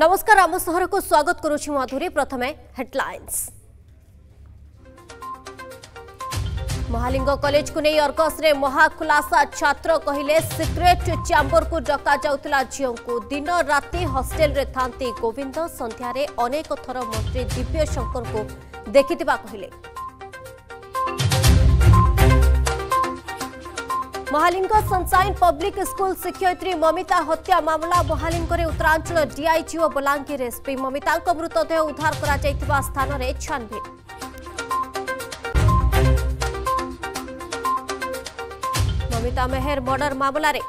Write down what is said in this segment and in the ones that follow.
ନମସ୍କାର ଆମ ସହରକୁ ସ୍ୱାଗତ କରୁଛି ମଧୁରୀ ପ୍ରଥମେ ହେଡ୍ଲାଇନ୍ସ ମହାଲିଙ୍ଗ କଲେଜକୁ ନେଇ ଅର୍ଗସରେ ମହାଖୁଲାସା ଛାତ୍ର କହିଲେ ସିକ୍ରେଟ୍ ଚାମ୍ବରକୁ ଡକାଯାଉଥିଲା ଝିଅଙ୍କୁ ଦିନ ରାତି ହଷ୍ଟେଲରେ ଥାନ୍ତି ଗୋବିନ୍ଦ ସନ୍ଧ୍ୟାରେ ଅନେକ ଥର ମନ୍ତ୍ରୀ ଦିବ୍ୟଶଙ୍କରଙ୍କୁ ଦେଖିଥିବା କହିଲେ ମହାଲିଙ୍ଗ ସନସାଇନ୍ ପବ୍ଲିକ୍ ସ୍କୁଲ ଶିକ୍ଷୟିତ୍ରୀ ମମିତା ହତ୍ୟା ମାମଲା ମହାଲିଙ୍ଗରେ ଉତ୍ତରାଞ୍ଚଳ ଡିଆଇଜି ଓ ବଲାଙ୍ଗୀର ଏସ୍ପି ମମିତାଙ୍କ ମୃତଦେହ ଉଦ୍ଧାର କରାଯାଇଥିବା ସ୍ଥାନରେ ଛାନଭିନ ମମିତା ମେହେର ମର୍ଡର ମାମଲାରେ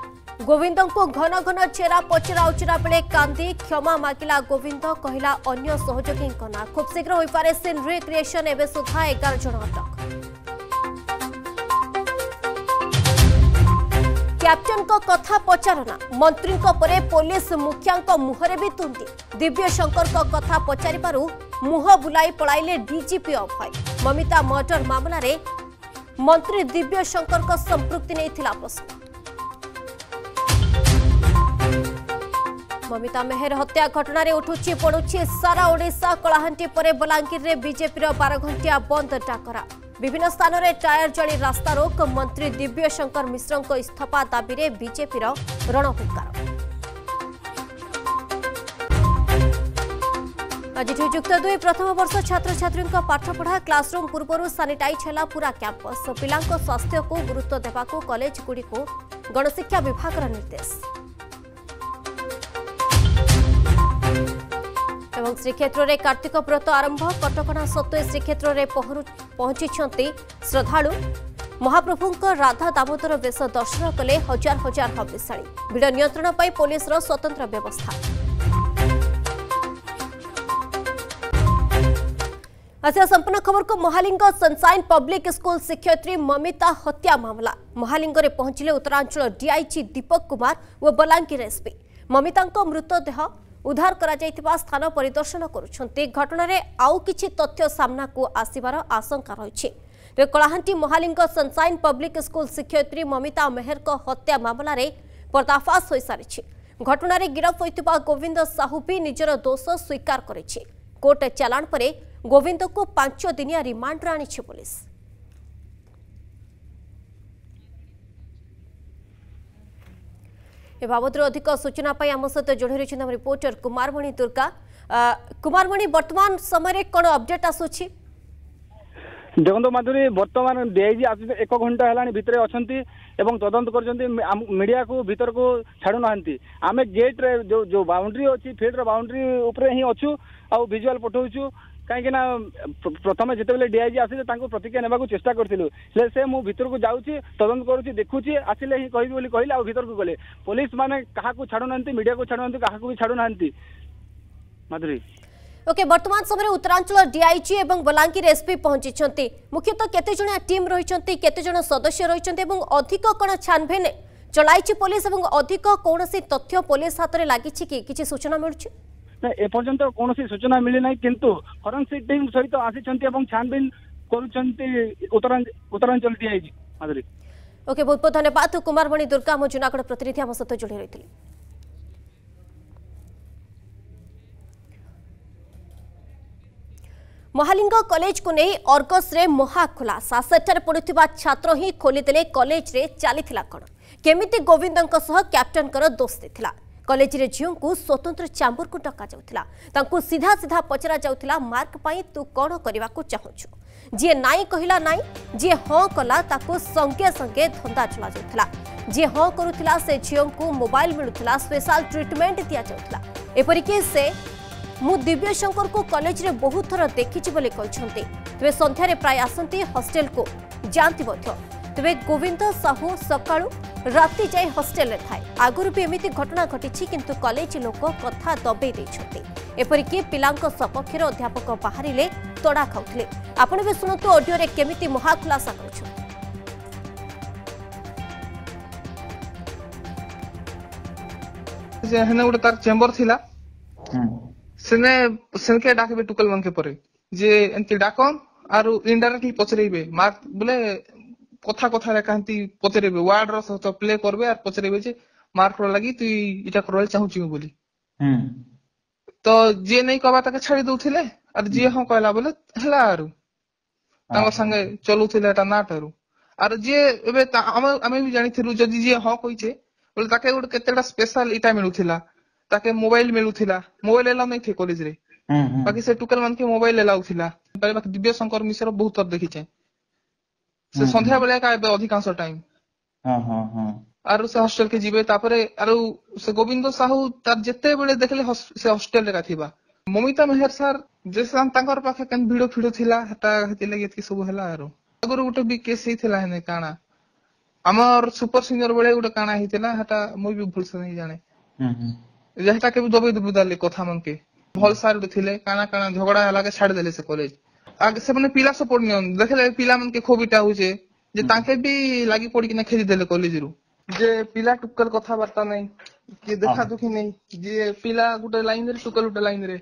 ଗୋବିନ୍ଦଙ୍କୁ ଘନ ଘନ ଚେରା ପଚରାଉଚରା ବେଳେ କାନ୍ଦି କ୍ଷମା ମାଗିଲା ଗୋବିନ୍ଦ କହିଲା ଅନ୍ୟ ସହଯୋଗୀଙ୍କ ନାଁ ଖୁବ୍ ଶୀଘ୍ର ହୋଇପାରେ ସିନ୍ ରିକ୍ରିଏସନ୍ ଏବେ ସୁଦ୍ଧା ଏଗାର ଜଣ ଅଟକ କ୍ୟାପ୍ଟେନ୍ଙ୍କ କଥା ପଚାରନା ମନ୍ତ୍ରୀଙ୍କ ପରେ ପୋଲିସ ମୁଖିଆଙ୍କ ମୁହଁରେ ବି ତୁଣ୍ଡି ଦିବ୍ୟଶଙ୍କରଙ୍କ କଥା ପଚାରିବାରୁ ମୁହଁ ବୁଲାଇ ପଳାଇଲେ ଡିଜିପି ଅଭୟ ମମିତା ମର୍ଡର ମାମଲାରେ ମନ୍ତ୍ରୀ ଦିବ୍ୟଶଙ୍କରଙ୍କ ସମ୍ପୃକ୍ତି ନେଇଥିଲା ପ୍ରଶ୍ନ মমিতা মেহের হত্যা ঘটনার উঠুছি পড়ুছি সারা ওড়শা কলাহান্টি পরে বলাঙ্গীরের বিজেপির বার ঘণ্টিয়া বন্ধ ডাকরা ବିଭିନ୍ନ ସ୍ଥାନରେ ଟାୟାର ଜଳି ରାସ୍ତାରୋକ ମନ୍ତ୍ରୀ ଦିବ୍ୟଶଙ୍କର ମିଶ୍ରଙ୍କ ଇସ୍ତଫା ଦାବିରେ ବିଜେପିର ରଣହୁଙ୍କାର ଆଜିଠୁ ଯୁକ୍ତ ଦୁଇ ପ୍ରଥମ ବର୍ଷ ଛାତ୍ରଛାତ୍ରୀଙ୍କ ପାଠପଢ଼ା କ୍ଲାସରୁମ୍ ପୂର୍ବରୁ ସାନିଟାଇଜ୍ ହେଲା ପୁରା କ୍ୟାମ୍ପସ୍ ପିଲାଙ୍କ ସ୍ୱାସ୍ଥ୍ୟକୁ ଗୁରୁତ୍ୱ ଦେବାକୁ କଲେଜଗୁଡ଼ିକୁ ଗଣଶିକ୍ଷା ବିଭାଗର ନିର୍ଦ୍ଦେଶ ଏବଂ ଶ୍ରୀକ୍ଷେତ୍ରରେ କାର୍ତ୍ତିକ ବ୍ରତ ଆରମ୍ଭ କଟକଣା ସତ୍ତ୍ୱେ ଶ୍ରୀକ୍ଷେତ୍ରରେ ପହଞ୍ଚିଛନ୍ତି ଶ୍ରଦ୍ଧାଳୁ ମହାପ୍ରଭୁଙ୍କ ରାଧା ଦାମୋଦର ବେଶ ଦର୍ଶନ କଲେ ହଜାର ହଜାର ହବିଶାଳୀ ଭିଡ଼ ନିୟନ୍ତ୍ରଣ ପାଇଁ ପୋଲିସର ସ୍ୱତନ୍ତ୍ର ବ୍ୟବସ୍ଥା ଆସିବା ସମ୍ପୂର୍ଣ୍ଣ ଖବରକୁ ମହାଲିଙ୍ଗ ସନସାଇନ୍ ପବ୍ଲିକ୍ ସ୍କୁଲ ଶିକ୍ଷୟିତ୍ରୀ ମମିତା ହତ୍ୟା ମାମଲା ମହାଲିଙ୍ଗରେ ପହଞ୍ଚିଲେ ଉତ୍ତରାଞ୍ଚଳ ଡିଆଇଜି ଦୀପକ କୁମାର ଓ ବଲାଙ୍ଗୀର ଏସ୍ପି ମମିତାଙ୍କ ମୃତଦେହ ଉଦ୍ଧାର କରାଯାଇଥିବା ସ୍ଥାନ ପରିଦର୍ଶନ କରୁଛନ୍ତି ଘଟଣାରେ ଆଉ କିଛି ତଥ୍ୟ ସାମ୍ନାକୁ ଆସିବାର ଆଶଙ୍କା ରହିଛି ତେବେ Kalahandi Mahaling sunshine public school ଶିକ୍ଷୟିତ୍ରୀ ମମିତା ମେହେରଙ୍କ ହତ୍ୟା ମାମଲାରେ ପର୍ଦ୍ଦାଫାଶ ହୋଇସାରିଛି ଘଟଣାରେ ଗିରଫ ହୋଇଥିବା ଗୋବିନ୍ଦ ସାହୁ ବି ନିଜର ଦୋଷ ସ୍ୱୀକାର କରିଛି କୋର୍ଟ ଚାଲାଣ ପରେ ଗୋବିନ୍ଦଙ୍କୁ ପାଞ୍ଚ ଦିନିଆ ରିମାଣ୍ଡରେ ଆଣିଛି ପୋଲିସ ଏ ବାବଦରେ ଅଧିକ ସୂଚନା ପାଇଁ ଆମ ସହିତ ଯୋଡ଼ି ରହିଛନ୍ତି ଆମ ରିପୋର୍ଟର କୁମାରମଣି ଦୁର୍ଗା କୁମାରମଣି ବର୍ତ୍ତମାନ ସମୟରେ କ'ଣ ଅପଡେଟ୍ ଆସୁଛି ଦେଖନ୍ତୁ ମାଧୁରୀ ବର୍ତ୍ତମାନ ଡିଆଇଜି ଆସୁଛନ୍ତି ଏକ ଘଣ୍ଟା ହେଲାଣି ଭିତରେ ଅଛନ୍ତି ଏବଂ ତଦନ୍ତ କରୁଛନ୍ତି ମିଡ଼ିଆକୁ ଭିତରକୁ ଛାଡ଼ୁନାହାନ୍ତି ଆମେ ଗେଟ୍ରେ ଯେଉଁ ଯେଉଁ ବାଉଣ୍ଡ୍ରି ଅଛି ଫିଲ୍ଡର ବାଉଣ୍ଡ୍ରି ଉପରେ ହିଁ ଅଛୁ ଆଉ ଭିଜୁଆଲ୍ ପଠାଉଛୁ କାହିଁକି ନା ପ୍ରଥମେ ଯେତେବେଳେ ଡିଆଇଜି ଆସିଲେ ତାଙ୍କୁ ପ୍ରତିକ୍ରିୟା ନେବାକୁ ଚେଷ୍ଟା କରିଥିଲୁ ହେଲେ ସେ ମୁଁ ଭିତରକୁ ଯାଉଛି ତଦନ୍ତ କରୁଛି ଦେଖୁଛି ଆସିଲେ ହିଁ କହିବି ବୋଲି କହିଲେ ଆଉ ଭିତରକୁ ଗଲେ ପୋଲିସ ମାନେ କାହାକୁ ଛାଡ଼ୁନାହାନ୍ତି ମିଡିଆକୁ ଛାଡ଼ୁନାହାନ୍ତି କାହାକୁ ବି ଛାଡ଼ୁନାହାନ୍ତି ମାଧୁରୀ ওকে বর্তমান সময় উত্তরাঞ্চল ডিআইজি এবং বলাঙ্গীর এসপি পৌঁছিছন্তি মুখ্যত কেতে জনা টিম রহিছন্তি কেতে জনা সদস্য রহিছন্তি এবং অধিক কোন ছানভিন চলাইছি পুলিশ এবং অধিক কোনসি তথ্য পুলিশ হাতরে লাগিছি কি কিছু সূচনা মিলুছি ଏ ପର୍ଯ୍ୟନ୍ତ କୌଣସି ସୂଚନା ମିଳିନାହିଁ କିନ୍ତୁ ଫରେନ୍ସିକ୍ ଟିମ୍ ସହିତ ଆସିଛନ୍ତି ଏବଂ ଛାନବିନ କରୁଛନ୍ତି ଉତ୍ତରାଞ୍ଚଳ ଡିଆଇଜି ମାଧୁରୀ ଓକେ ବହୁତ ବହୁତ ଧନ୍ୟବାଦ କୁମାରମଣି ଦୁର୍ଗା ଆମ ଜୁନାଗଡ଼ ପ୍ରତିନିଧି ଆମ ସହିତ ଯୋଡ଼ି ରହିଥିଲେ ମହାଲିଙ୍ଗ କଲେଜକୁ ନେଇ ଅର୍ଗସରେ ମହାଖୋଲା ସାସେଟଠାରେ ପଢ଼ୁଥିବା ଛାତ୍ର ହିଁ ଖୋଲିଦେଲେ କଲେଜରେ ଚାଲିଥିଲା କ'ଣ କେମିତି ଗୋବିନ୍ଦଙ୍କ ସହ କ୍ୟାପ୍ଟେନଙ୍କର ଦୋସ୍ତି ଥିଲା कलेज झीव को स्वतंत्र चंबर को डक सीधा सीधा पचरा जा मार्क तू कौन करने को चाहु जी नाई कहला नाई जी हाँ कला संगे संगे धंदा चला जाता जी हाँ करूला से झीव को मोबाइल मिलूला स्पेशाल ट्रिटमेंट दि जापरिक मु दिव्य शंकर को कलेज बहुत थर देखी तेज सन्धार प्राय आसती हस्टेल को जाती তবে গোবিন্দ সাহু সকালু রাতে যাই হস্টেলে থাকে আগর বি এমিতি ঘটনা ঘটিছি কিন্তু কলেজ লোক কথা দবাই দিয়েছেন এপরিকি পিলাঙ্ক সপক্ষে অধ্যাপক বাহারে তড়া খাওলে আপনার বি শুণতু অডিওরে কেমিতি মহা খুলাসা করছেন যে হেনে গোটে তার চেম্বর ছিলা সেনে সেনকে ডাকবে টুকল মানকে পরে যে এনকে ডাকন আর ইনডাইরেক্টলি পচরাইবে মার্ক বলে কথা କଥାରେ କାହାନ୍ତି ପଚାରିବେ word ର ସହିତ play କରିବେ ଆର ପଚାରିବେ ଯେ mark ର ଲାଗି ତୁଇ ଇଟା କରବାକେ ଚାହୁଁଛୁ ବୋଲି ତ ଯିଏ ନାଇଁ କବା ତାକେ ଛାଡି ଦଉଥିଲେ ଆର ଯିଏ ହଁ କହିଲା ବୋଲେ ହେଲା ଆରୁ ତାଙ୍କ ସାଙ୍ଗେ ଚଲଉଥିଲେ ଏଟା ନାଟାରୁ ଆର ଯିଏ ଏବେ ଆମେ ଆମେ ବି ଜାଣିଥିଲୁ ଯଦି ଯିଏ ହଁ କହିଛେ ବୋଲେ ତାକେ ଗୋଟେ କେତେଟା ସ୍ପେଶାଲ ଇଟା ମିଳୁଥିଲା ତାକେ ମୋବାଇଲ ମିଳୁଥିଲା ମୋବାଇଲ ଏଲାଉ ନାଇଁ ଥି କଲେଜରେ ବାକି ସେ ଟୁକେଲ ମାନକେ ମୋବାଇଲ ଏଲାଉ ଥିଲା ବାକି ଦିବ୍ୟ ଶଙ୍କର ମିଶ୍ର ବହୁତ ଥର ଦେଖିଛେ ସେ ସନ୍ଧ୍ୟା ବେଳେ ଏକା ଏବେ ଅଧିକାଂଶ ଟାଇମ ଆରୁ ସେ hostel କେ ଯିବେ ତାପରେ ଆରୁ ସେ ଗୋବିନ୍ଦ ସାହୁ ତାର ଯେତେବେଳେ ଦେଖିଲେ ସେ hostel ରେ ଏକା ଥିବା ମମିତା ମେହେର ସାର ଯେ ତାଙ୍କର ପାଖେ କେନ ଭିଡ ଫିଡ ଥିଲା ହେଟା ଲାଗି ଏତିକି ସବୁ ହେଲା ଆରୁ ଆଗରୁ ଗୋଟେ ବି କେସ୍ ହେଇଥିଲା ହେନେ କାଣା ଆମର ସୁପର ସିଙ୍ଗର ବେଳେ ଗୋଟେ କାଣା ହେଇଥିଲା ହେଟା ମୁଇଁ ବି ସେ ନାଇଁ ଜାଣେ ଯେ ହେଟା କେବେ ଦବେଇ ଦବୁ କଥା ମନକେ ଭଲ ସାର ଗୋଟେ ଥିଲେ କାଣା କାଣା ଝଗଡା ହେଲା କେ ଛାଡିଦେଲେ ସେ କଲେଜ ଆଗ ସେମାନେ ପିଲା support ନିଅନ୍ତୁ ଦେଖିଲେ ପିଲାମାନଙ୍କେ ଖୋବିଟା ହଉଛି ଯେ ତାଙ୍କେ ବି ଲାଗି ପଡିକିନା ଖେଳି ଦେଲେ college ରୁ ଯେ ପିଲା ଟୁକେଲ କଥାବାର୍ତ୍ତା ନାଇଁ କିଏ ଦେଖା ଦୁଖି ନାଇଁ ଯିଏ ପିଲା ଗୋଟେ line ରେ ଟୁକେଲ ଗୋଟେ line ରେ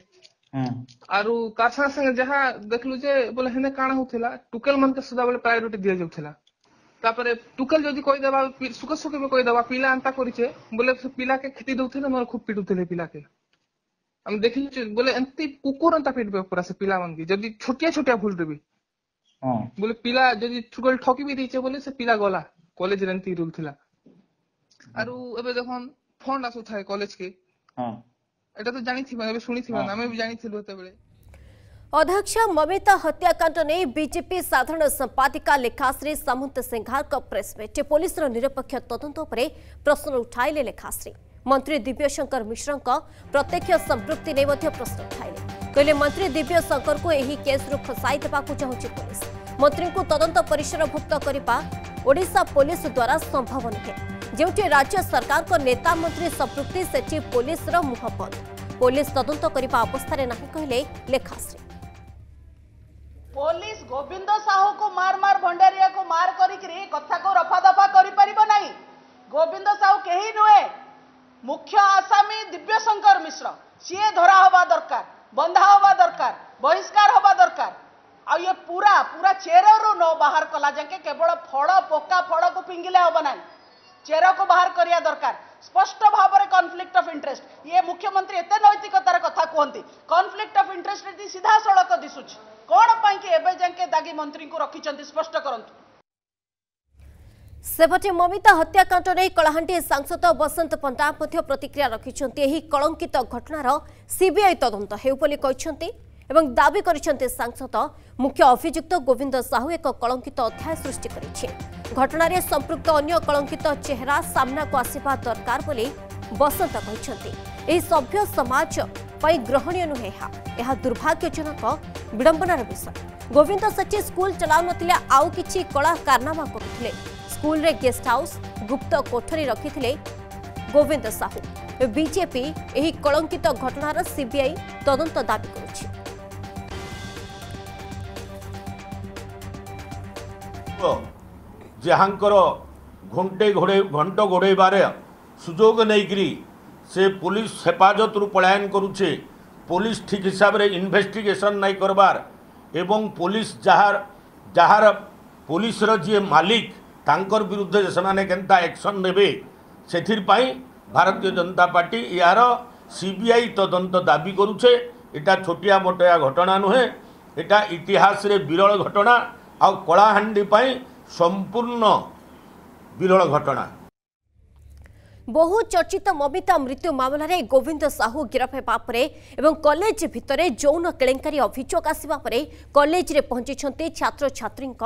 ଆରୁ ତାର ସାଙ୍ଗେ ସାଙ୍ଗେ ଯାହା ଦେଖିଲୁ ଯେ ବୋଲେ ହେନେ କାଣା ହଉଥିଲା ଟୁକେଲ ମାନକେ ସଦାବେଳେ priority ଦିଆଯାଉଥିଲା ତାପରେ ଟୁକେଲ ଯଦି କହିଦେବା ସୁଖେ ସୁଖେ କହିଦେବା ପିଲା ଏନ୍ତା କରିଛେ ବୋଲେ ପିଲାକେ କ୍ଷତି ଦଉଥିଲେ ମୋର ଖୁବ୍ ପିଟୁଥିଲେ ପିଲାକେ ଆମେ ଦେଖିଲୁ ବୋଲେ ଏମିତି କୁକୁର ତା ପିଟି ପୁରା ସେ ପିଲାମାନଙ୍କୁ ଯଦି ଛୋଟିଆ ଛୋଟିଆ ଭୁଲ ଦେବି ବୋଲେ ପିଲା ଯଦି ଛୁଗଲ ଠକି ବି ଦେଇଛେ ବୋଲେ ସେ ପିଲା ଗଲା କଲେଜରେ ଏମିତି ରୁଲ ଥିଲା ଆରୁ ଏବେ ଦେଖନ୍ ଫଣ୍ଡ ଆସୁଥାଏ କଲେଜ କେ এটা তো জানিথিবা এবে শুনিথিবা আমি বি হ্যাঁ। জানিথিলু হেতেবেলে অধ্যক্ষ মমিতা হত্যাকাণ্ড নেই বিজেপি সাধারণ সম্পাদিকা লেখাশ্রী সামন্ত সিংহার প্রেসমিট মিট নিরপেক্ষ তদন্ত উপরে প্রশ্ন উঠাইলে লেখাশ্রী मंत्री दिव्यशंकर मिश्र प्रत्यक्ष संप्रति प्रश्न उठा कहे मंत्री दिव्यशंकर को यह केस्रु खसाई देवाक चाहिए पुलिस मंत्री को तदंत पुक्त करने पुलिस द्वारा संभव नुहे जो राज्य सरकार नेता मंत्री संप्रति से पुलिस मुह बंद पुलिस तदंत करने अवस्था ना कहले लेखाश्री पुलिस गोविंद साहू को मार मार भंडारिया को मार कथा को रफा दफा करोविंद साहू कही नुए मुख्य आसामी दिव्यशंकर मिश्र सीए धरा हवा दरकार बंधा हवा दरकार बहिष्कार हवा दरकार आ ये पूरा पूरा चेरु न बाहर कला जाके केवल फल पोका फल को पिंगिले हम ना चेर को बाहर करा दरकार स्पष्ट भाव में कनफ्लिक्ट अफ इंटरेस्ट ये मुख्यमंत्री एत नैतिकतार कथा कहते कनफ्लिक्ट अफ इंटरेस्ट सीधा सड़क दिशुच कौन पाई एवं दागी मंत्री को रखिंट स्पष्ट करूँ ସେପଟେ ମମିତା ହତ୍ୟାକାଣ୍ଡ ନେଇ କଳାହାଣ୍ଡି ସାଂସଦ ବସନ୍ତ ପଣ୍ଡା ମଧ୍ୟ ପ୍ରତିକ୍ରିୟା ରଖିଛନ୍ତି ଏହି କଳଙ୍କିତ ଘଟଣାର ସିବିଆଇ ତଦନ୍ତ ହେଉ ବୋଲି କହିଛନ୍ତି ଏବଂ ଦାବି କରିଛନ୍ତି ସାଂସଦ ମୁଖ୍ୟ ଅଭିଯୁକ୍ତ ଗୋବିନ୍ଦ ସାହୁ ଏକ କଳଙ୍କିତ ଅଧ୍ୟାୟ ସୃଷ୍ଟି କରିଛି ଘଟଣାରେ ସମ୍ପୃକ୍ତ ଅନ୍ୟ କଳଙ୍କିତ ଚେହେରା ସାମ୍ନାକୁ ଆସିବା ଦରକାର ବୋଲି ବସନ୍ତ କହିଛନ୍ତି ଏହି ସଭ୍ୟ ସମାଜ ପାଇଁ ଗ୍ରହଣୀୟ ନୁହେଁ ଏହା ଏହା ଦୁର୍ଭାଗ୍ୟଜନକ ବିଡ଼ମ୍ବନାର ବିଷୟ ଗୋବିନ୍ଦ ସେଠୀ ସ୍କୁଲ ଚଲାଉନଥିଲେ ଆଉ କିଛି କଳା କାରନାମା କରୁଥିଲେ ସ୍କୁଲରେ ଗେଷ୍ଟ ହାଉସ୍ ଗୁପ୍ତ କୋଠରୀ ରଖିଥିଲେ ଗୋବିନ୍ଦ ସାହୁ ବିଜେପି ଏହି କଳଙ୍କିତ ଘଟଣାର ସିବିଆଇ ତଦନ୍ତ ଦାବି କରୁଛି ଯାହାଙ୍କର ଘଣ୍ଟେ ଘୋଡ଼େଇ ଘଣ୍ଟ ଘୋଡ଼େଇବାରେ ସୁଯୋଗ ନେଇକରି ସେ ପୋଲିସ ହେପାଜତରୁ ପଳାୟନ କରୁଛେ ପୋଲିସ ଠିକ୍ ହିସାବରେ ଇନଭେଷ୍ଟିଗେସନ୍ ନାଇଁ କରବାର ଏବଂ ପୋଲିସ ଯାହାର ଯାହାର ପୋଲିସର ଯିଏ ମାଲିକ ତାଙ୍କର ବିରୁଦ୍ଧରେ ସେମାନେ କେନ୍ତା ଆକ୍ସନ୍ ନେବେ ସେଥିପାଇଁ ଭାରତୀୟ ଜନତା ପାର୍ଟି ଏହାର ସିବିଆଇ ତଦନ୍ତ ଦାବି କରୁଛେ ଏଇଟା ଛୋଟିଆ ମୋଟିଆ ଘଟଣା ନୁହେଁ ଏଇଟା ଇତିହାସରେ ବିରଳ ଘଟଣା ଆଉ କଳାହାଣ୍ଡି ପାଇଁ ସମ୍ପୂର୍ଣ୍ଣ ବିରଳ ଘଟଣା ବହୁ ଚର୍ଚ୍ଚିତ ମମିତା ମୃତ୍ୟୁ ମାମଲାରେ ଗୋବିନ୍ଦ ସାହୁ ଗିରଫ ହେବା ପରେ ଏବଂ କଲେଜ ଭିତରେ ଯୌନ କେଳେଙ୍କାରୀ ଅଭିଯୋଗ ଆସିବା ପରେ କଲେଜରେ ପହଞ୍ଚିଛନ୍ତି ଛାତ୍ରଛାତ୍ରୀଙ୍କ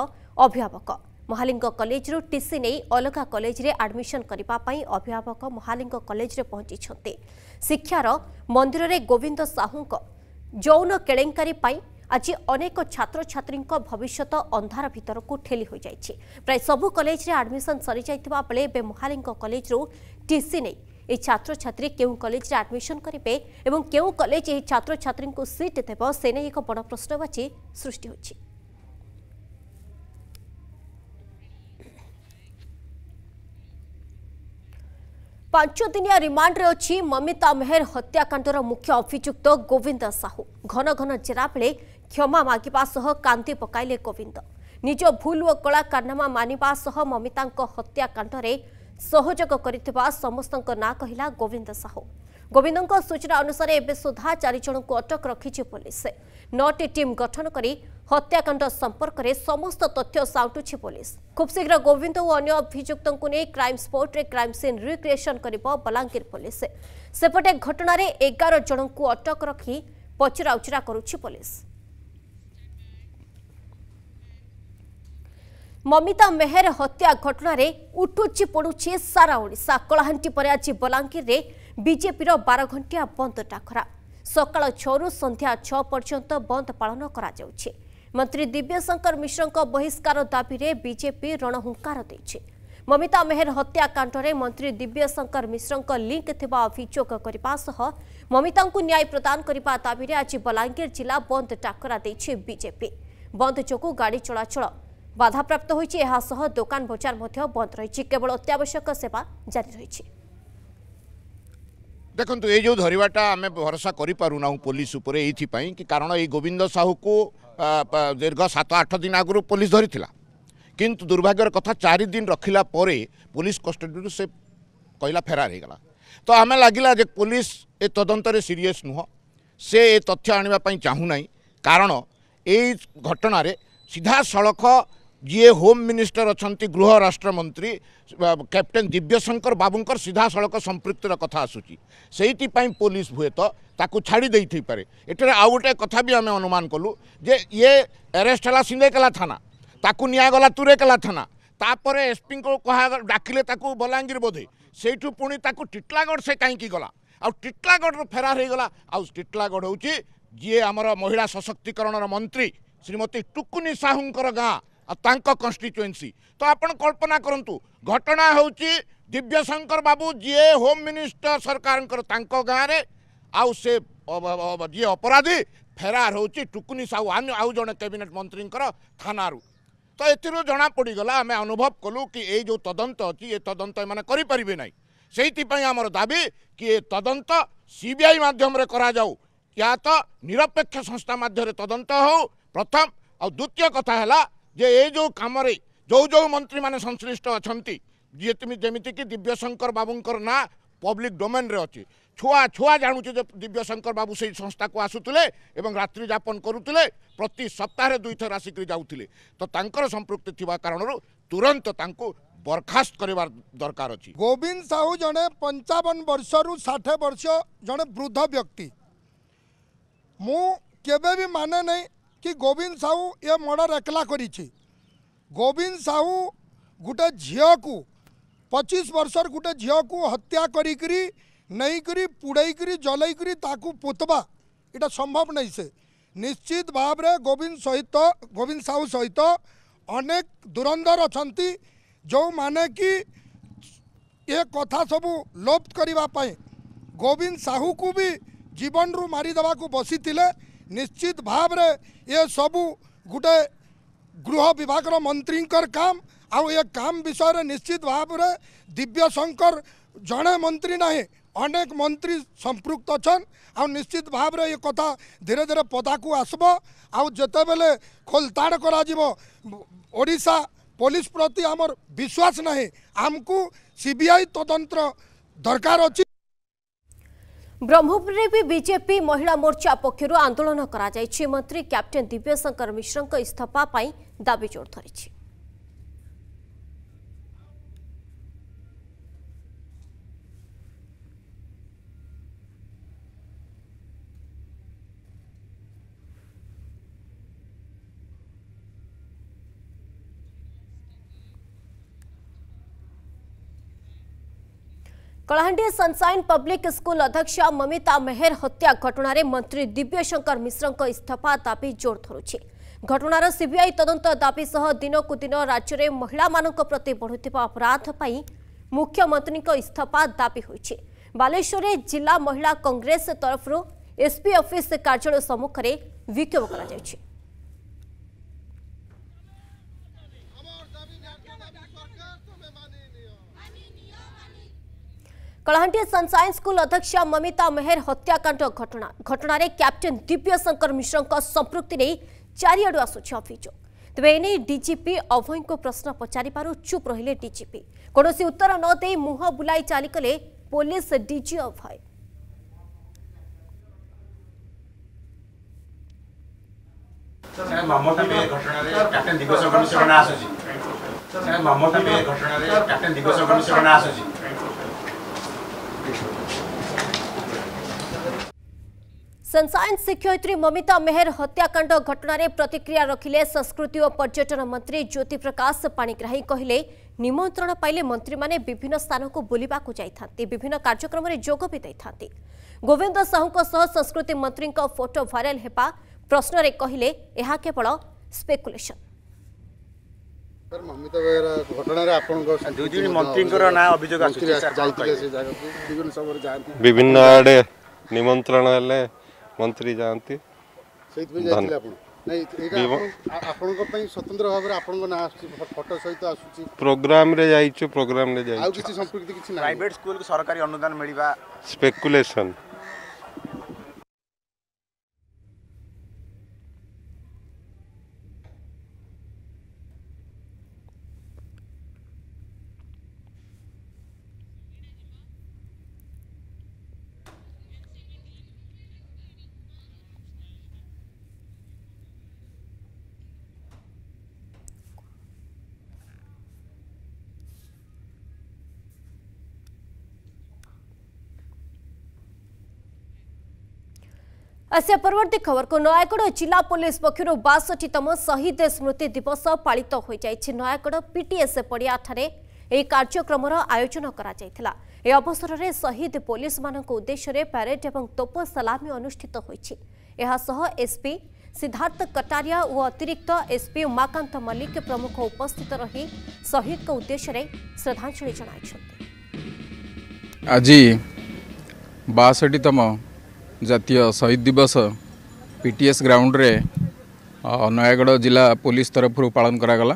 ଅଭିଭାବକ ମହାଲିଙ୍ଗ କଲେଜରୁ ଟିସି ନେଇ ଅଲଗା କଲେଜରେ ଆଡମିସନ୍ କରିବା ପାଇଁ ଅଭିଭାବକ ମହାଲିଙ୍ଗ କଲେଜରେ ପହଞ୍ଚିଛନ୍ତି ଶିକ୍ଷାର ମନ୍ଦିରରେ ଗୋବିନ୍ଦ ସାହୁଙ୍କ ଯୌନ କେଳେଙ୍କାରୀ ପାଇଁ ଆଜି ଅନେକ ଛାତ୍ରଛାତ୍ରୀଙ୍କ ଭବିଷ୍ୟତ ଅନ୍ଧାର ଭିତରକୁ ଠେଲି ହୋଇଯାଇଛି ପ୍ରାୟ ସବୁ କଲେଜରେ ଆଡମିସନ୍ ସରିଯାଇଥିବା ବେଳେ ଏବେ ମହାଲିଙ୍ଗ କଲେଜରୁ ଟିସି ନେଇ এই ছাত্রছাত্রী কেউ কলেজে আডমিশন করবে এবং কেউ কলেজ এই ছাত্রছাত্রী সিট দেব সে নিয়ে এক বড় প্রশ্নবাচী সৃষ্টি হয়েছে रिमांड रिमाण्डे अहि ममिता मेहर हत्याकाण्ड मुख्य अभियुक्त गोविंद साहू। घन घन जेरा बे क् क्षमा मग्वास कान्ति पकइले गोविन्द निज भुल वला कारनामा सह ममिता हत्याकाण्डले सहयोग गरिस्तको ना कला गोविन्द साहू ଗୋବିନ୍ଦଙ୍କ ସୂଚନା ଅନୁସାରେ ଏବେ ସୁଦ୍ଧା ଚାରି ଜଣଙ୍କୁ ଅଟକ ରଖିଛି ପୋଲିସ ନଅଟି ଟିମ୍ ଗଠନ କରି ହତ୍ୟାକାଣ୍ଡ ସମ୍ପର୍କରେ ସମସ୍ତ ତଥ୍ୟ ସାଉଟୁଛି ପୋଲିସ ଖୁବ୍ ଶୀଘ୍ର ଗୋବିନ୍ଦ ଓ ଅନ୍ୟ ଅଭିଯୁକ୍ତଙ୍କୁ ନେଇ କ୍ରାଇମ୍ ସ୍ପଟରେ କ୍ରାଇମ୍ ସିନ୍ ରିକ୍ରିଏସନ୍ କରିବ ବଲାଙ୍ଗୀର ପୋଲିସ ସେପଟେ ଘଟଣାରେ ଏଗାର ଜଣଙ୍କୁ ଅଟକ ରଖି ପଚରାଉଚରା କରୁଛି ପୋଲିସ ମମିତା ମେହେର ହତ୍ୟା ଘଟଣାରେ ଉଠୁଛି ପଡ଼ୁଛି ସାରା ଓଡ଼ିଶା କଳାହାଣ୍ଡି ପରେ ଆଜି ବଲାଙ୍ଗୀରରେ ବିଜେପିର ବାର ଘଣ୍ଟିଆ ବନ୍ଦ ଡାକରା ସକାଳ ଛଅରୁ ସନ୍ଧ୍ୟା ଛଅ ପର୍ଯ୍ୟନ୍ତ ବନ୍ଦ ପାଳନ କରାଯାଉଛି ମନ୍ତ୍ରୀ ଦିବ୍ୟଶଙ୍କର ମିଶ୍ରଙ୍କ ବହିଷ୍କାର ଦାବିରେ ବିଜେପି ରଣହୁଙ୍କାର ଦେଇଛି ମମିତା ମେହେର ହତ୍ୟାକାଣ୍ଡରେ ମନ୍ତ୍ରୀ ଦିବ୍ୟଶଙ୍କର ମିଶ୍ରଙ୍କ ଲିଙ୍କ ଥିବା ଅଭିଯୋଗ କରିବା ସହ ମମିତାଙ୍କୁ ନ୍ୟାୟ ପ୍ରଦାନ କରିବା ଦାବିରେ ଆଜି ବଲାଙ୍ଗୀର ଜିଲ୍ଲା ବନ୍ଦ ଡାକରା ଦେଇଛି ବିଜେପି ବନ୍ଦ ଯୋଗୁଁ ଗାଡ଼ି ଚଳାଚଳ ବାଧାପ୍ରାପ୍ତ ହୋଇଛି ଏହାସହ ଦୋକାନ ବଜାର ମଧ୍ୟ ବନ୍ଦ ରହିଛି କେବଳ ଅତ୍ୟାବଶ୍ୟକ ସେବା ଜାରି ରହିଛି ଦେଖନ୍ତୁ ଏ ଯେଉଁ ଧରିବାଟା ଆମେ ଭରସା କରିପାରୁନାହୁଁ ପୋଲିସ ଉପରେ ଏଇଥିପାଇଁ କି କାରଣ ଏଇ ଗୋବିନ୍ଦ ସାହୁକୁ ଦୀର୍ଘ ସାତ ଆଠ ଦିନ ଆଗରୁ ପୋଲିସ ଧରିଥିଲା କିନ୍ତୁ ଦୁର୍ଭାଗ୍ୟର କଥା ଚାରି ଦିନ ରଖିଲା ପରେ ପୋଲିସ କଷ୍ଟଡ଼ିରୁ ସେ କହିଲା ଫେରାର ହେଇଗଲା ତ ଆମେ ଲାଗିଲା ଯେ ପୋଲିସ ଏ ତଦନ୍ତରେ ସିରିୟସ୍ ନୁହଁ ସେ ଏ ତଥ୍ୟ ଆଣିବା ପାଇଁ ଚାହୁଁନାହିଁ କାରଣ ଏଇ ଘଟଣାରେ ସିଧାସଳଖ ଯିଏ ହୋମ୍ ମିନିଷ୍ଟର ଅଛନ୍ତି ଗୃହ ରାଷ୍ଟ୍ରମନ୍ତ୍ରୀ କ୍ୟାପ୍ଟେନ୍ ଦିବ୍ୟଶଙ୍କର ବାବୁଙ୍କର ସିଧାସଳଖ ସମ୍ପୃକ୍ତିର କଥା ଆସୁଛି ସେଇଥିପାଇଁ ପୋଲିସ ହୁଏତ ତାକୁ ଛାଡ଼ି ଦେଇଥିପାରେ ଏଠାରେ ଆଉ ଗୋଟେ କଥା ବି ଆମେ ଅନୁମାନ କଲୁ ଯେ ଇଏ ଆରେଷ୍ଟ ହେଲା ସିନ୍ଦେକେଲା ଥାନା ତାକୁ ନିଆଗଲା ତୁରେକେଲା ଥାନା ତାପରେ ଏସ୍ପିଙ୍କୁ କୁହା ଡାକିଲେ ତାକୁ ବଲାଙ୍ଗୀର ବୋଧେ ସେଇଠୁ ପୁଣି ତାକୁ ଟିଟଲାଗଡ଼ ସେ କାହିଁକି ଗଲା ଆଉ ଟିଟ୍ଲାଗଡ଼ରୁ ଫେରାର ହୋଇଗଲା ଆଉ ଟିଟଲାଗଡ଼ ହେଉଛି ଯିଏ ଆମର ମହିଳା ସଶକ୍ତିକରଣର ମନ୍ତ୍ରୀ ଶ୍ରୀମତୀ ଟୁକୁନି ସାହୁଙ୍କର ଗାଁ ତାଙ୍କ କନଷ୍ଟିଚୁଏନ୍ସି ତ ଆପଣ କଳ୍ପନା କରନ୍ତୁ ଘଟଣା ହେଉଛି ଦିବ୍ୟଶଙ୍କର ବାବୁ ଯିଏ ହୋମ୍ ମିନିଷ୍ଟର ସରକାରଙ୍କର ତାଙ୍କ ଗାଁରେ ଆଉ ସେ ଯିଏ ଅପରାଧୀ ଫେରାର ହେଉଛି ଟୁକୁନି ସାହୁ ଆଉ ଜଣେ କ୍ୟାବିନେଟ୍ ମନ୍ତ୍ରୀଙ୍କର ଥାନାରୁ ତ ଏଥିରୁ ଜଣାପଡ଼ିଗଲା ଆମେ ଅନୁଭବ କଲୁ କି ଏଇ ଯେଉଁ ତଦନ୍ତ ଅଛି ଏ ତଦନ୍ତ ଏମାନେ କରିପାରିବେ ନାହିଁ ସେଇଥିପାଇଁ ଆମର ଦାବି କି ଏ ତଦନ୍ତ ସିବିଆଇ ମାଧ୍ୟମରେ କରାଯାଉ या त निरपेक्ष संस्था माध्यम तदन्त हौ प्रथम आउ द्वितीय कथा होला ଯେ ଏ ଯେଉଁ କାମରେ ଯେଉଁ ଯେଉଁ ମନ୍ତ୍ରୀମାନେ ସଂଶ୍ଲିଷ୍ଟ ଅଛନ୍ତି ଯିଏ ତୁମେ ଯେମିତିକି ଦିବ୍ୟଶଙ୍କର ବାବୁଙ୍କର ନାଁ ପବ୍ଲିକ୍ ଡୋମେନ୍ରେ ଅଛି ଛୁଆ ଛୁଆ ଜାଣୁଛି ଯେ ଦିବ୍ୟଶଙ୍କର ବାବୁ ସେଇ ସଂସ୍ଥାକୁ ଆସୁଥିଲେ ଏବଂ ରାତ୍ରିଯାପନ କରୁଥିଲେ ପ୍ରତି ସପ୍ତାହରେ ଦୁଇଥର ଆସିକରି ଯାଉଥିଲେ ତ ତାଙ୍କର ସମ୍ପୃକ୍ତି ଥିବା କାରଣରୁ ତୁରନ୍ତ ତାଙ୍କୁ ବରଖାସ୍ତ କରିବାର ଦରକାର ଅଛି ଗୋବିନ୍ଦ ସାହୁ ଜଣେ ପଞ୍ଚାବନ ବର୍ଷରୁ ଷାଠିଏ ବର୍ଷ ଜଣେ ବୃଦ୍ଧ ବ୍ୟକ୍ତି ମୁଁ କେବେ ବି ମାନେ ନାହିଁ कि गोविंद साहू ये मर्डर एकला करी गोविंद साहू गोटे झील को पचीस वर्षर गोटे झील को हत्या करी नहीं करी पुड़ई करी ताकू पोतबा इटा संभव नहीं से निश्चित भाव गोविंद सहित गोविंद साहू सहित अनेक दुरंधर अच्छा जो माने कि ये कथा सबू लोप करने गोविंद साहू को भी जीवन रु मारिदेवा बसी निश्चित भाव रे ये सब गोटे गृह विभाग मंत्री काम आ काम विषय निश्चित भाव रे दिव्य शंकर जड़े मंत्री ना अनेक मंत्री संपृक्त अच्छा निश्चित भाव रे ये कथा धीरे धीरे पदा को आसब आते बेले खोलताड़ करशा पुलिस प्रति आमर विश्वास ना आमको सीबीआई तदंत्र दरकार अच्छी ବ୍ରହ୍ମପୁରରେ ବି ବିଜେପି ମହିଳା ମୋର୍ଚ୍ଚା ପକ୍ଷରୁ ଆନ୍ଦୋଳନ କରାଯାଇଛି ମନ୍ତ୍ରୀ କ୍ୟାପ୍ଟେନ୍ ଦିବ୍ୟଶଙ୍କର ମିଶ୍ରଙ୍କ ଇସ୍ତଫା ପାଇଁ ଦାବି ଜୋର ଧରିଛି କଳାହାଣ୍ଡି ସନ୍ସାଇନ୍ ପବ୍ଲିକ୍ ସ୍କୁଲ ଅଧ୍ୟକ୍ଷ ମମିତା ମେହେର ହତ୍ୟା ଘଟଣାରେ ମନ୍ତ୍ରୀ ଦିବ୍ୟଶଙ୍କର ମିଶ୍ରଙ୍କ ଇସ୍ତଫା ଦାବି ଜୋର ଧରୁଛି ଘଟଣାର ସିବିଆଇ ତଦନ୍ତ ଦାବି ସହ ଦିନକୁ ଦିନ ରାଜ୍ୟରେ ମହିଳାମାନଙ୍କ ପ୍ରତି ବଢ଼ୁଥିବା ଅପରାଧ ପାଇଁ ମୁଖ୍ୟମନ୍ତ୍ରୀଙ୍କ ଇସ୍ତଫା ଦାବି ହୋଇଛି ବାଲେଶ୍ୱରରେ ଜିଲ୍ଲା ମହିଳା କଂଗ୍ରେସ ତରଫରୁ ଏସ୍ପି ଅଫିସ୍ କାର୍ଯ୍ୟାଳୟ ସମ୍ମୁଖରେ ବିକ୍ଷୋଭ କରାଯାଇଛି କଳାହାଣ୍ଡି ସନ୍ସାଇନ୍ ସ୍କୁଲ ଅଧ୍ୟକ୍ଷା ମମିତା ମେହେର ହତ୍ୟାକାଣ୍ଡ ଘଟଣା ଘଟଣାରେ କ୍ୟାପ୍ଟେନ୍ ଦିବ୍ୟଶଙ୍କର ମିଶ୍ରଙ୍କ ସମ୍ପୃକ୍ତି ନେଇ ଚାରିଆଡ଼ୁ ଆସୁଛି ଅଭିଯୋଗ ତେବେ ଏନେଇ ଡିଜିପି ଅଭୟଙ୍କୁ ପ୍ରଶ୍ନ ପଚାରିବାରୁ ଚୁପ୍ ରହିଲେ ଡିଜିପି କୌଣସି ଉତ୍ତର ନ ଦେଇ ମୁହଁ ବୁଲାଇ ଚାଲିଗଲେ ପୋଲିସ ଡିଜି ଅଭୟ ମମତା ମେ ଘଟଣାରେ କ୍ୟାପ୍ଟେନ୍ ଦିବ୍ୟଶଙ୍କର ମିଶ୍ରଙ୍କ ନାଁ ଆସୁଛି ମମତା ମେ ଘଟଣାରେ କ୍ୟାପ୍ଟେନ୍ ଦିବ୍ୟଶଙ୍କର ମିଶ୍ରଙ୍କ ନାଁ ଆସୁଛି संसाइन सिक्योरिटी ममिता मेहर हत्याकांड घटनारे प्रतिक्रिया रखिले संस्कृति और पर्यटन मंत्री ज्योति प्रकाश पाणिग्राही कहिले निमंत्रण पाइले मंत्री माने विभिन्न स्थान को बुलिबा को जाई थांती विभिन्न कार्यक्रम रे जोग भी दै गोविंद साहू को सह संस्कृति मंत्री को फोटो वायरल हेपा प्रश्न रे कहले एहा केवल स्पेकुलेशन सर ममिता मेहर घटना रे आपन को दुजिन मंत्री को ना अभिजोग आछी जाई थांती विभिन्न आडे निमंत्रण ମନ୍ତ୍ରୀ ଯାଆନ୍ତି ଆପଣଙ୍କ ପାଇଁ ସ୍ୱତନ୍ତ୍ର ଭାବରେ ଆପଣଙ୍କ ନାଁ ଆସୁଛି ଫଟୋ ସହିତ ଆସୁଛି ପ୍ରୋଗ୍ରାମରେ ଯାଇଛୁ ପ୍ରୋଗ୍ରାମରେ ଯାଇଛୁ ଆଉ କିଛି ସମ୍ପୃକ୍ତି କିଛି ପ୍ରାଇଭେଟ୍ ସ୍କୁଲକୁ ସରକାରୀ ଅନୁଦାନ ମିଳିବା ସ୍ପେକୁଲେସନ୍ ଆସିବା ପରବର୍ତ୍ତୀ ଖବରକୁ ନୟାଗଡ଼ ଜିଲ୍ଲା ପୁଲିସ ପକ୍ଷରୁ ବାଷଠିତମ ଶହୀଦ ସ୍ମୃତି ଦିବସ ପାଳିତ ହୋଇଯାଇଛି ନୟାଗଡ଼ ପିଟିଏସ୍ଏ ପଡ଼ିଆଠାରେ ଏହି କାର୍ଯ୍ୟକ୍ରମର ଆୟୋଜନ କରାଯାଇଥିଲା ଏହି ଅବସରରେ ଶହୀଦ ପୋଲିସମାନଙ୍କ ଉଦ୍ଦେଶ୍ୟରେ ପ୍ୟାରେଡ୍ ଏବଂ ତୋପ ସଲାମି ଅନୁଷ୍ଠିତ ହୋଇଛି ଏହାସହ ଏସ୍ପି ସିଦ୍ଧାର୍ଥ କଟାରିଆ ଓ ଅତିରିକ୍ତ ଏସ୍ପି ଉମାକାନ୍ତ ମଲ୍ଲିକ ପ୍ରମୁଖ ଉପସ୍ଥିତ ରହି ଶହୀଦଙ୍କ ଉଦ୍ଦେଶ୍ୟରେ ଶ୍ରଦ୍ଧାଞ୍ଜଳି ଜଣାଇଛନ୍ତି ଆଜି ବାଷଠିତମ জাতীয় শহীদ দিবস পিটিএস গ্রাউন্ড রে নয়গড় জিলা পুলিশ তরফৰ পালন কৰা গলা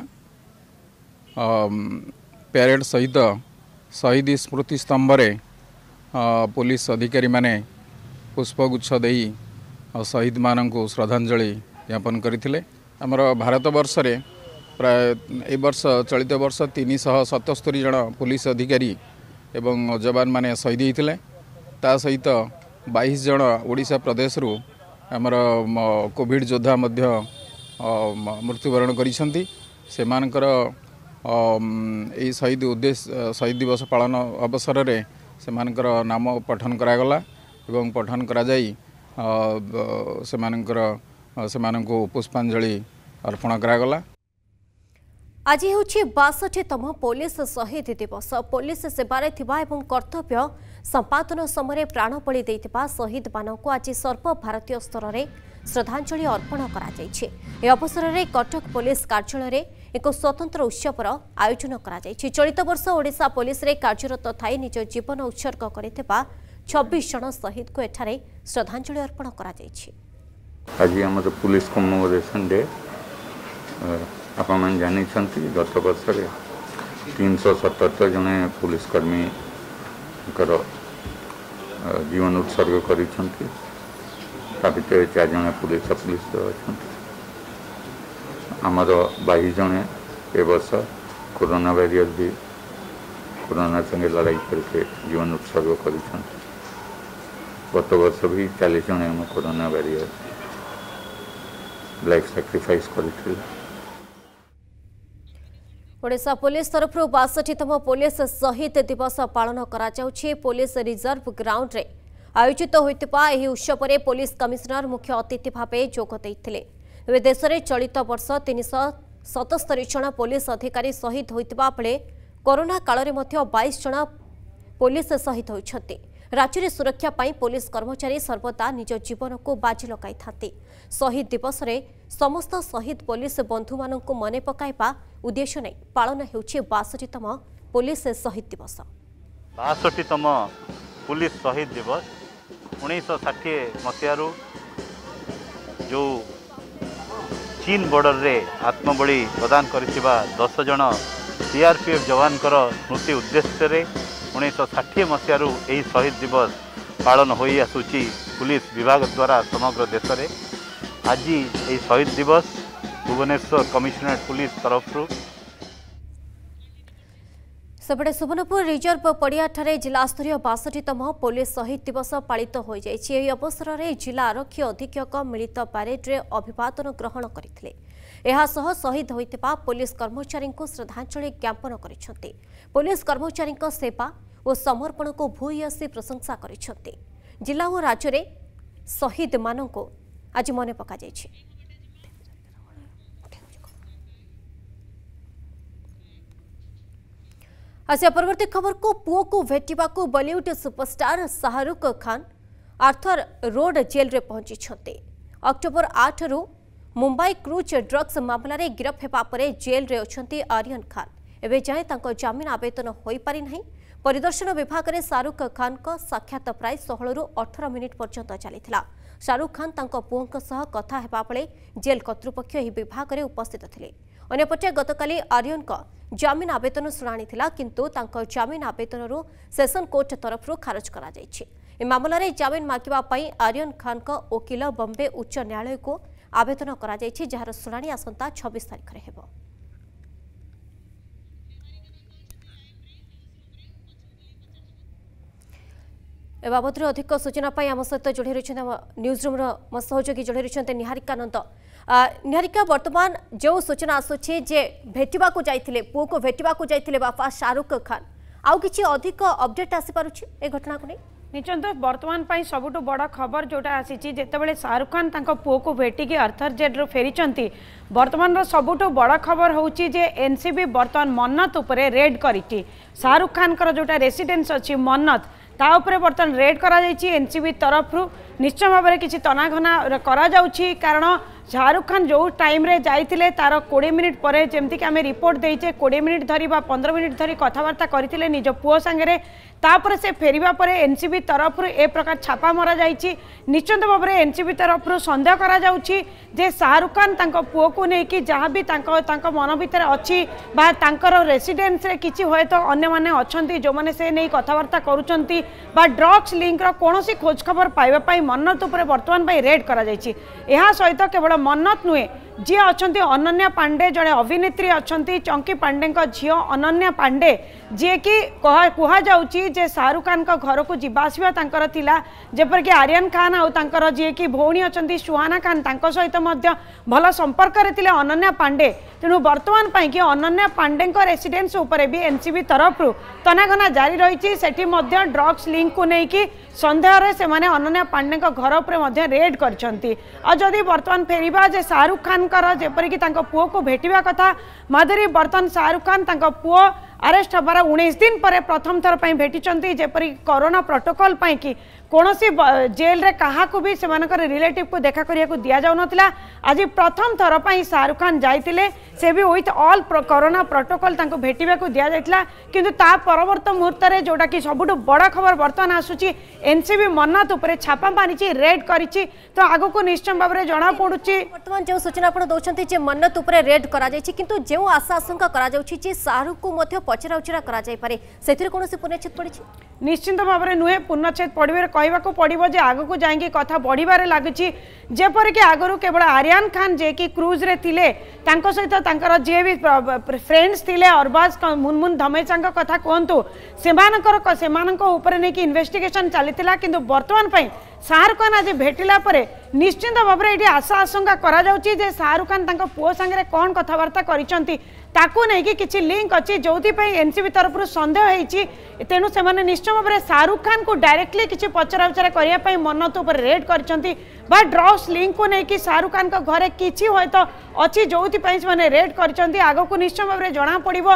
পেৰেট শহীদ শহীদ স্মৃতি স্তম্ভৰে পুলিশ অধিকৰী মানে পুষ্পগুচ্ছ দেই আৰু শহীদ মানক শ্রদ্ধাঞ্জলি যাপন কৰিলে আমাৰ ভারত বর্ষৰে প্ৰায় এই বছৰ চলিত বছৰ 377 জন পুলিশ অধিকৰী এবং জৱান মানে শহীদ হিলে তা সৈতে ବାଇଶ ଜଣ ଓଡ଼ିଶା ପ୍ରଦେଶରୁ ଆମର କୋଭିଡ଼ ଯୋଦ୍ଧା ମଧ୍ୟ ମୃତ୍ୟୁବରଣ କରିଛନ୍ତି ସେମାନଙ୍କର ଏଇ ଶହୀଦ ଉଦ୍ଦେଶ ଶହୀଦ ଦିବସ ପାଳନ ଅବସରରେ ସେମାନଙ୍କର ନାମ ପଠନ କରାଗଲା ଏବଂ ପଠନ କରାଯାଇ ସେମାନଙ୍କର ସେମାନଙ୍କୁ ପୁଷ୍ପାଞ୍ଜଳି ଅର୍ପଣ କରାଗଲା ଆଜି ହେଉଛି ବାଷଠିତମ ପୋଲିସ ଶହୀଦ ଦିବସ ପୋଲିସ ସେବାରେ ଥିବା ଏବଂ କର୍ତ୍ତବ୍ୟ ସମ୍ପାଦନ ସମୟରେ ପ୍ରାଣବଳି ଦେଇଥିବା ଶହୀଦମାନଙ୍କୁ ଆଜି ସର୍ବଭାରତୀୟ ସ୍ତରରେ ଶ୍ରଦ୍ଧାଞ୍ଜଳି ଅର୍ପଣ କରାଯାଇଛି ଏ ଅବସରରେ କଟକ ପୋଲିସ କାର୍ଯ୍ୟାଳୟରେ ଏକ ସ୍ୱତନ୍ତ୍ର ଉତ୍ସବର ଆୟୋଜନ କରାଯାଇଛି ଚଳିତ ବର୍ଷ ଓଡ଼ିଶା ପୋଲିସରେ କାର୍ଯ୍ୟରତ ଥାଇ ନିଜ ଜୀବନ ଉତ୍ସର୍ଗ କରିଥିବା ଛବିଶ ଜଣ ଶହୀଦଙ୍କୁ ଏଠାରେ ଶ୍ରଦ୍ଧାଞ୍ଜଳି ଅର୍ପଣ କରାଯାଇଛି ଆଜି ଆମର ଆପଣମାନେ ଜାଣିଛନ୍ତି ଗତ ବର୍ଷରେ ତିନିଶହ ସତର ଜଣେ ପୋଲିସ କର୍ମୀଙ୍କର ଜୀବନ ଉତ୍ସର୍ଗ କରିଛନ୍ତି ତା ଭିତରେ ଚାରି ଜଣ ପୋଲିସ ପୋଲିସ ଅଛନ୍ତି ଆମର ବାଇଶ ଜଣେ ଏ ବର୍ଷ କୋରୋନା ଭାଇରସ୍ ବି କୋରୋନା ସାଙ୍ଗେ ଲଢ଼ାଇ କରିକି ଜୀବନ ଉତ୍ସର୍ଗ କରିଛନ୍ତି ଗତ ବର୍ଷ ବି ଚାଳିଶ ଜଣେ ଆମ କୋରୋନା ଭାଇରସ୍ ଲାଇଫ୍ ସାକ୍ରିଫାଇସ୍ କରିଥିଲେ ଓଡ଼ିଶା ପୋଲିସ ତରଫରୁ ବାଷଠିତମ ପୋଲିସ ଶହୀଦ ଦିବସ ପାଳନ କରାଯାଉଛି ପୋଲିସ ରିଜର୍ଭ ଗ୍ରାଉଣ୍ଡରେ ଆୟୋଜିତ ହୋଇଥିବା ଏହି ଉତ୍ସବରେ ପୋଲିସ କମିଶନର ମୁଖ୍ୟ ଅତିଥି ଭାବେ ଯୋଗ ଦେଇଥିଲେ ତେବେ ଦେଶରେ ଚଳିତ ବର୍ଷ ତିନିଶହ ସତସ୍ତରୀ ଜଣ ପୋଲିସ ଅଧିକାରୀ ଶହୀଦ ହୋଇଥିବା ବେଳେ କରୋନା କାଳରେ ମଧ୍ୟ ବାଇଶ ଜଣ ପୋଲିସ ଶହୀଦ ହୋଇଛନ୍ତି ରାଜ୍ୟରେ ସୁରକ୍ଷା ପାଇଁ ପୋଲିସ କର୍ମଚାରୀ ସର୍ବଦା ନିଜ ଜୀବନକୁ ବାଜି ଲଗାଇଥାନ୍ତି ଶହୀଦ ଦିବସରେ ସମସ୍ତ ଶହୀଦ ପୋଲିସ ବନ୍ଧୁମାନଙ୍କୁ ମନେ ପକାଇବା ଉଦ୍ଦେଶ୍ୟ ନେଇ ପାଳନ ହେଉଛି ବାଷଠିତମ ପୋଲିସ ଶହୀଦ ଦିବସ ବାଷଠିତମ ପୋଲିସ ଶହୀଦ ଦିବସ ଉଣେଇଶହ ଷାଠିଏ ମସିହାରୁ ଯେଉଁ ଚୀନ ବର୍ଡରରେ ଆତ୍ମବଳି ପ୍ରଦାନ କରିଥିବା ଦଶ ଜଣ ସିଆର୍ପିଏଫ୍ ଯବାନଙ୍କର ସ୍ମୃତି ଉଦ୍ଦେଶ୍ୟରେ ଉଣେଇଶହ ଷାଠିଏ ମସିହାରୁ ଏହି ଶହୀଦ ଦିବସ ପାଳନ ହୋଇଆସୁଛି ପୁଲିସ ବିଭାଗ ଦ୍ୱାରା ସମଗ୍ର ଦେଶରେ ଆଜି ଏହି ଶହୀଦ ଦିବସ ଭୁବନେଶ୍ୱର କମିଶନରେଟ୍ ପୁଲିସ ତରଫରୁ ସେପଟେ ସୁବର୍ଣ୍ଣପୁର ରିଜର୍ଭ ପଡ଼ିଆଠାରେ ଜିଲ୍ଲାସ୍ତରୀୟ ବାଷଠିତମ ପୋଲିସ ଶହୀଦ ଦିବସ ପାଳିତ ହୋଇଯାଇଛି ଏହି ଅବସରରେ ଜିଲ୍ଲା ଆରକ୍ଷୀ ଅଧୀକ୍ଷକ ମିଳିତ ପ୍ୟାରେଡ୍ରେ ଅଭିବାଦନ ଗ୍ରହଣ କରିଥିଲେ ଏହାସହ ଶହୀଦ ହୋଇଥିବା ପୋଲିସ କର୍ମଚାରୀଙ୍କୁ ଶ୍ରଦ୍ଧାଞ୍ଜଳି ଜ୍ଞାପନ କରିଛନ୍ତି ପୋଲିସ କର୍ମଚାରୀଙ୍କ ସେବା ଓ ସମର୍ପଣକୁ ଭୂୟସୀ ପ୍ରଶଂସା କରିଛନ୍ତି ଜିଲ୍ଲା ଓ ରାଜ୍ୟରେ ଶହୀଦମାନଙ୍କୁ ଆଜି ମନେ ପକାଯାଇଛି ଆଜି ପରବର୍ତ୍ତୀ ଖବରକୁ ପୁଅକୁ ଭେଟିବାକୁ Bollywood superstar Shahrukh Khan Arthur road ଜେଲ୍ରେ ପହଞ୍ଚିଛନ୍ତି ଅକ୍ଟୋବର ଆଠରୁ ମୁମ୍ବାଇ କ୍ରୁଜ୍ ଡ୍ରଗ୍ସ ମାମଲାରେ ଗିରଫ ହେବା ପରେ ଜେଲ୍ରେ ଅଛନ୍ତି ଆରିୟନ୍ ଖାନ୍ ଏବେ ଯାଏଁ ତାଙ୍କ ଜାମିନ ଆବେଦନ ହୋଇପାରିନାହିଁ ପରିଦର୍ଶନ ବିଭାଗରେ ଶାହରୁଖ ଖାନ୍ଙ୍କ ସାକ୍ଷାତ ପ୍ରାୟ ଷୋହଳରୁ ଅଠର ମିନିଟ୍ ପର୍ଯ୍ୟନ୍ତ ଚାଲିଥିଲା ଶାହରୁଖ ଖାନ୍ ତାଙ୍କ ପୁଅଙ୍କ ସହ କଥା ହେବା ବେଳେ ଜେଲ୍ କର୍ତ୍ତୃପକ୍ଷ ଏହି ବିଭାଗରେ ଉପସ୍ଥିତ ଥିଲେ ଅନ୍ୟପଟେ ଗତକାଲି ଆର୍ଯ୍ୟନଙ୍କ ଜାମିନ ଆବେଦନ ଶୁଣାଣି ଥିଲା କିନ୍ତୁ ତାଙ୍କ ଜାମିନ ଆବେଦନରୁ ସେସନ୍ କୋର୍ଟ ତରଫରୁ ଖାରଜ କରାଯାଇଛି ଏ ମାମଲାରେ ଜାମିନ ମାଗିବା ପାଇଁ ଆର୍ଯ୍ୟନ ଖାନ୍ଙ୍କ ଓକିଲ ବମ୍ବେ ଉଚ୍ଚ ନ୍ୟାୟାଳୟକୁ ଆବେଦନ କରାଯାଇଛି ଯାହାର ଶୁଣାଣି ଆସନ୍ତା ଛବିଶ ତାରିଖରେ ହେବ ଏ ବାବଦରେ ଅଧିକ ସୂଚନା ପାଇଁ ଆମ ସହିତ ଯୋଡ଼ି ରହିଛନ୍ତି ଆମ ନ୍ୟୁଜ୍ ରୁମ୍ର ମୋ ସହଯୋଗୀ ଯୋଡ଼ି ରହିଛନ୍ତି ନିହାରିକା ନନ୍ଦ ନିହାରିକା ବର୍ତ୍ତମାନ ଯେଉଁ ସୂଚନା ଆସୁଛି ଯେ ଭେଟିବାକୁ ଯାଇଥିଲେ ପୁଅକୁ ଭେଟିବାକୁ ଯାଇଥିଲେ ବାପା ଶାହରୁଖ ଖାନ୍ ଆଉ କିଛି ଅଧିକ ଅପଡେଟ୍ ଆସିପାରୁଛି ଏ ଘଟଣାକୁ ନେଇ ନିଶ୍ଚିନ୍ତ ବର୍ତ୍ତମାନ ପାଇଁ ସବୁଠୁ ବଡ଼ ଖବର ଯେଉଁଟା ଆସିଛି ଯେତେବେଳେ ଶାହରୁଖ ଖାନ୍ ତାଙ୍କ ପୁଅକୁ ଭେଟିକି ଆର୍ଥର ଜେଟ୍ରୁ ଫେରିଛନ୍ତି ବର୍ତ୍ତମାନର ସବୁଠୁ ବଡ଼ ଖବର ହେଉଛି ଯେ ଏନ୍ସିବି ବର୍ତ୍ତମାନ ମନ୍ନତ ଉପରେ ରେଡ୍ କରିଛି ଶାହରୁଖ ଖାନଙ୍କର ଯେଉଁଟା ରେସିଡେନ୍ସ ଅଛି ମନ୍ନତ ତା'ଉପରେ ବର୍ତ୍ତମାନ ରେଡ୍ କରାଯାଇଛି ଏନ୍ ସି ବି ତରଫରୁ ନିଶ୍ଚୟ ଭାବରେ କିଛି ତନାଘନା କରାଯାଉଛି କାରଣ শাহরুখ খান যে টাইমে যাই তার কোড়ি মিনিট পরে যেমি আমি রিপোর্ট দিয়েছে কোড়ি মিনিট ধরি বা পনেরো মিনিট ধরি কথাবার্তা করে নিজ পুয় সাংরে তাপরে সে ফেরিবা পরে এনসিবি তরফ এ প্রকার ছাপা মরা যাই নিশ্চিত ভাবে এনসিবি তরফ সন্দেহ করা যাচ্ছি যে শাহরুখ খান তাঁর পুয়কু নেই যা বি মন ভিতরে অছি তাঁর রেসিডেন্সে কিছু হয়তো অন্য মানে অনেক সে নেই কথাবার্তা করছেন বা ড্রগস লিঙ্কর কোণী খোঁজখবর পাইবা মন্নত উপরে বর্তমান রেড করা যাই সহ কেবল বড় মন্নত নুহে ଯିଏ ଅଛନ୍ତି ଅନନ୍ୟା ପାଣ୍ଡେ ଜଣେ ଅଭିନେତ୍ରୀ ଅଛନ୍ତି ଚଙ୍କି ପାଣ୍ଡେଙ୍କ ଝିଅ ଅନନ୍ୟା ପାଣ୍ଡେ ଯିଏକି କୁହାଯାଉଛି ଯେ ଶାହରୁଖ ଖାନଙ୍କ ଘରକୁ ଯିବା ଆସିବା ତାଙ୍କର ଥିଲା ଯେପରିକି ଆର୍ୟନ ଖାନ୍ ଆଉ ତାଙ୍କର ଯିଏକି ଭଉଣୀ ଅଛନ୍ତି ସୁହାନା ଖାନ୍ ତାଙ୍କ ସହିତ ମଧ୍ୟ ଭଲ ସମ୍ପର୍କରେ ଥିଲେ ଅନନ୍ୟା ପାଣ୍ଡେ ତେଣୁ ବର୍ତ୍ତମାନ ପାଇଁକି ଅନନ୍ୟା ପାଣ୍ଡେଙ୍କ ରେସିଡେନ୍ସ ଉପରେ ବି ଏନ୍ସିବି ତରଫରୁ ତନାଘନା ଜାରି ରହିଛି ସେଠି ମଧ୍ୟ ଡ୍ରଗ୍ସ ଲିଙ୍କକୁ ନେଇକି ସନ୍ଦେହରେ ସେମାନେ ଅନନ୍ୟା ପାଣ୍ଡେଙ୍କ ଘର ଉପରେ ମଧ୍ୟ ରେଡ୍ କରିଛନ୍ତି ଆଉ ଯଦି ବର୍ତ୍ତମାନ ଫେରିବା ଯେ ଶାହରୁଖ ଖାନ୍ प्रकार जपरिक पुह को भेटा कथा माधुरी बर्तन शाहरुख खान पुओ अरेस्ट हबार उन्नीस दिन पर प्रथम थर पर भेटिंट जपरिक करोना प्रोटोकल पर କୌଣସି ଜେଲ୍ରେ କାହାକୁ ବି ସେମାନଙ୍କର ରିଲେଟିଭ୍କୁ ଦେଖା କରିବାକୁ ଦିଆଯାଉନଥିଲା ଆଜି ପ୍ରଥମ ଥର ପାଇଁ ଶାହରୁଖ ଖାନ୍ ଯାଇଥିଲେ ସେ ବି ୱିଥ୍ ଅଲ୍ କରୋନା ପ୍ରୋଟୋକଲ୍ ତାଙ୍କୁ ଭେଟିବାକୁ ଦିଆଯାଇଥିଲା କିନ୍ତୁ ତା ପରବର୍ତ୍ତୀ ମୁହୂର୍ତ୍ତରେ ଯେଉଁଟାକି ସବୁଠୁ ବଡ଼ ଖବର ବର୍ତ୍ତମାନ ଆସୁଛି ଏନ୍ସିବି ମନ୍ନାଥ ଉପରେ ଛାପା ମାରିଛି ରେଡ୍ କରିଛି ତ ଆଗକୁ ନିଶ୍ଚୟ ଭାବରେ ଜଣାପଡ଼ୁଛି ବର୍ତ୍ତମାନ ଯେଉଁ ସୂଚନା ଆପଣ ଦେଉଛନ୍ତି ଯେ ମନ୍ନତ ଉପରେ ରେଡ୍ କରାଯାଇଛି କିନ୍ତୁ ଯେଉଁ ଆଶା ଆଶଙ୍କା କରାଯାଉଛି ଯେ ଶାହରୁଖକୁ ମଧ୍ୟ ପଚରା ଉଚରା କରାଯାଇପାରେ ସେଥିରେ କୌଣସି ପୂର୍ଣ୍ଣଚ୍ଛେଦ ପଡ଼ିଛି ନିଶ୍ଚିନ୍ତ ଭାବରେ ନୁହେଁ ପୂର୍ଣ୍ଣଚ୍ଛେଦ ପଡ଼ିବାର कहवाक पड़ो जे को जाकि कथा बढ़वे लगुच जपरिक आगर केवल आर्यान खान जे कि क्रूज्रे थे सहित जे भी फ्रेंड्स थे अरबाज मुनमुन धमेचा कथा कहतु से ऊपर नहीं कि इन्वेस्टिगेशन चली कि बर्तमान सार खान आज भेटला নিশ্চিন্ত ভাবে এটি আশা আশঙ্কা করা যাচ্ছে যে শাহরুখ খান তাঁর পুয় সাংরে কণ কথাবার্তা করছেন তাকে নিয়ে কিছু লিঙ্ক অছি যেপা এনসিবি তরফ সন্দেহ হয়েছি তেণু সে নিশ্চয় ভাবে শাহরুখ খান ডাইরেক্টলি কিছু পচরা উচরা করা মন্নত উপরে রেড করছেন বা ড্রগ্স লিঙ্ক নেই শাহরুখ খান ঘরে কিছু হয়তো অছি যেপা সে রেড করছেন আগক নিশ্চয় ভাবে জনা পড়ব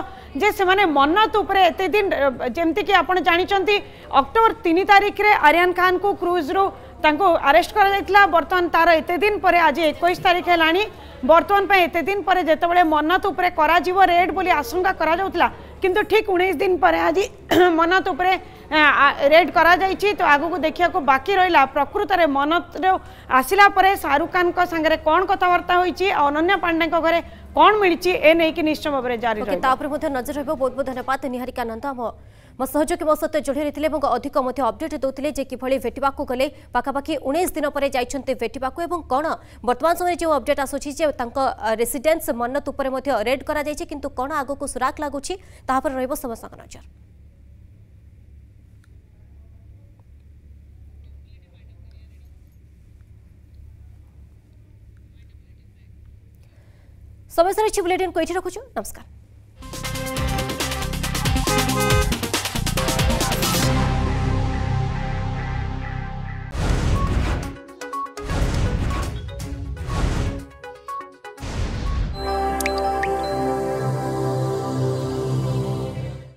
যে সে মন্নত উপরে এতদিন যেমিকি আপনার জাঁচান অক্টোবর তিন তারিখে আরিয়ান খান ক্রুজ্রু ତାଙ୍କୁ ଆରେଷ୍ଟ କରାଯାଇଥିଲା ବର୍ତ୍ତମାନ ତାର ଏତେ ଦିନ ପରେ ଆଜି ଏକୋଇଶ ତାରିଖ ହେଲାଣି ବର୍ତ୍ତମାନ ପାଇଁ ଏତେ ଦିନ ପରେ ଯେତେବେଳେ ମନ୍ନତ ଉପରେ କରାଯିବ ରେଡ୍ ବୋଲି ଆଶଙ୍କା କରାଯାଉଥିଲା କିନ୍ତୁ ଠିକ୍ ଉଣେଇଶ ଦିନ ପରେ ଆଜି ମନ୍ନତ ଉପରେ ରେଡ୍ କରାଯାଇଛି ତ ଆଗକୁ ଦେଖିବାକୁ ବାକି ରହିଲା ପ୍ରକୃତରେ ମନ୍ନତରୁ ଆସିଲା ପରେ ଶାହରୁଖ ଖାନଙ୍କ ସାଙ୍ଗରେ କ'ଣ କଥାବାର୍ତ୍ତା ହୋଇଛି ଅନନ୍ୟା ପାଣ୍ଡେଙ୍କ ଘରେ कौन मिली एने की निश्चय भाव में जारी okay, मुझे नजर रहा बहुत बहुत धन्यवाद निहारिका मो सहयोगी मो सहित जोड़े रही थे अधिक अपडेट दौले कि भेटा को गले पखापाखि उन्नीस दिन पर जाते भेटा को कौन बर्तमान समय जो अपडेट मन्नत उपरेड कर सुराग लगुच रहा समस्त नजर समय सर बुलेटिन को ये रखु नमस्कार